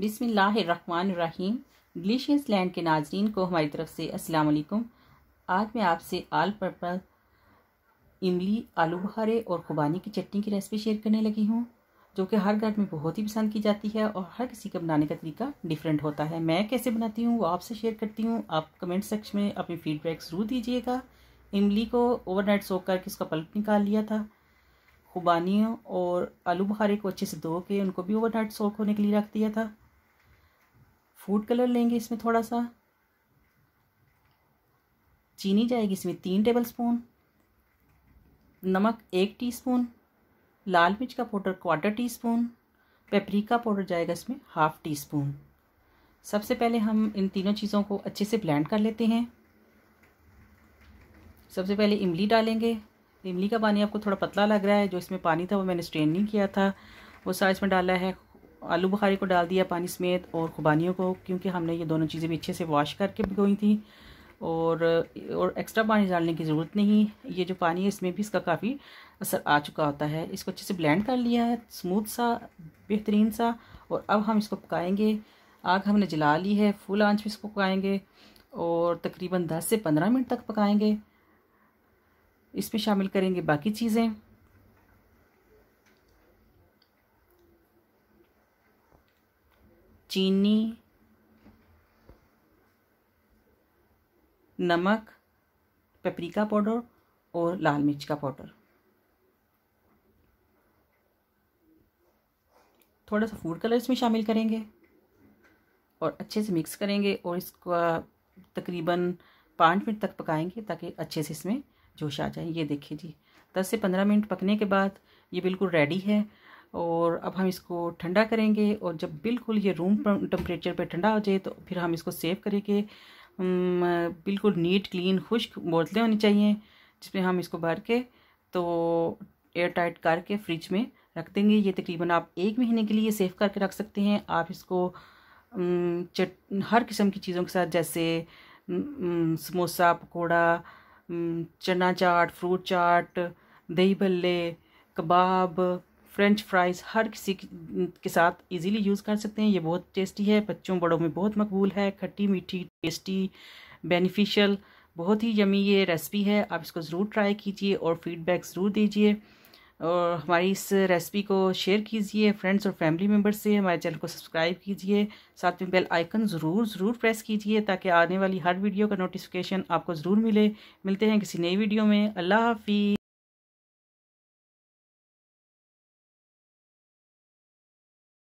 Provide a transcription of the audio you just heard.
बिसमीम ग्लेशियस लैंड के नाजरीन को हमारी तरफ से अस्सलाम वालेकुम आज मैं आपसे आल पर्पल इमली आलू बुखारे और खुबानी की चटनी की रेसिपी शेयर करने लगी हूँ जो कि हर घर में बहुत ही पसंद की जाती है और हर किसी का बनाने का तरीका डिफरेंट होता है मैं कैसे बनाती हूँ वो आपसे शेयर करती हूँ आप कमेंट सेक्शन में अपनी फीडबैक ज़रूर दीजिएगा इमली को ओवरनाइट सोख करके उसका पल्प निकाल लिया था खुबानियों और आलू बुखारे को अच्छे से धो के उनको भी ओवरनाइट सोख होने के लिए रख दिया था फूड कलर लेंगे इसमें थोड़ा सा चीनी जाएगी इसमें तीन टेबल स्पून नमक एक टीस्पून लाल मिर्च का powder quarter teaspoon paprika powder जाएगा इसमें हाफ टी स्पून सबसे पहले हम इन तीनों चीज़ों को अच्छे से ब्लेंड कर लेते हैं सबसे पहले इमली डालेंगे इमली का पानी आपको थोड़ा पतला लग रहा है जो इसमें पानी था वो मैंने स्ट्रेन नहीं किया था वो सारा इसमें डाला है आलू बुखारे को डाल दिया पानी समेत और खुबानियों को क्योंकि हमने ये दोनों चीज़ें भी अच्छे से वॉश करके भिगोई थी और और एक्स्ट्रा पानी डालने की ज़रूरत नहीं ये जो पानी है इसमें भी इसका काफ़ी असर आ चुका होता है इसको अच्छे से ब्लेंड कर लिया है स्मूथ सा बेहतरीन सा और अब हम इसको पकाएंगे आग हमने जला ली है फुल आंच में इसको पकाएंगे और तकरीबन 10 से 15 मिनट तक पकाएंगे इसमें शामिल करेंगे बाकी चीज़ें चीनी नमक पेपरिका पाउडर और लाल मिर्च का पाउडर थोड़ा सा फूड कलर इसमें शामिल करेंगे और अच्छे से मिक्स करेंगे और इसको तकरीबन पाँच मिनट तक पकाएंगे ताकि अच्छे से इसमें जोश आ जाए ये देखिए जी दस से पंद्रह मिनट पकने के बाद ये बिल्कुल रेडी है और अब हम इसको ठंडा करेंगे और जब बिल्कुल ये रूम टेम्परेचर पे ठंडा हो जाए तो फिर हम इसको सेव करेंगे बिल्कुल नीट क्लीन खुश्क बोतलें होनी चाहिए जिसमें हम इसको भर के तो एयर टाइट करके फ्रिज में रख देंगे ये तकरीबन आप एक महीने के लिए सेव करके रख सकते हैं आप इसको चट हर किस्म की चीज़ों के साथ जैसे समोसा पकौड़ा चना चाट फ्रूट चाट दही भल्ले कबाब फ्रेंच फ्राइज़ हर किसी के साथ इजीली यूज़ कर सकते हैं ये बहुत टेस्टी है बच्चों बड़ों में बहुत मकबूल है खट्टी मीठी टेस्टी बेनिफिशियल बहुत ही यमी ये रेसिपी है आप इसको ज़रूर ट्राई कीजिए और फीडबैक ज़रूर दीजिए और हमारी इस रेसिपी को शेयर कीजिए फ्रेंड्स और फैमिली मेम्बर से हमारे चैनल को सब्सक्राइब कीजिए साथ में बेल आइकन ज़रूर ज़रूर प्रेस कीजिए ताकि आने वाली हर वीडियो का नोटिफिकेशन आपको ज़रूर मिले मिलते हैं किसी नई वीडियो में अल्लाह हाफिज़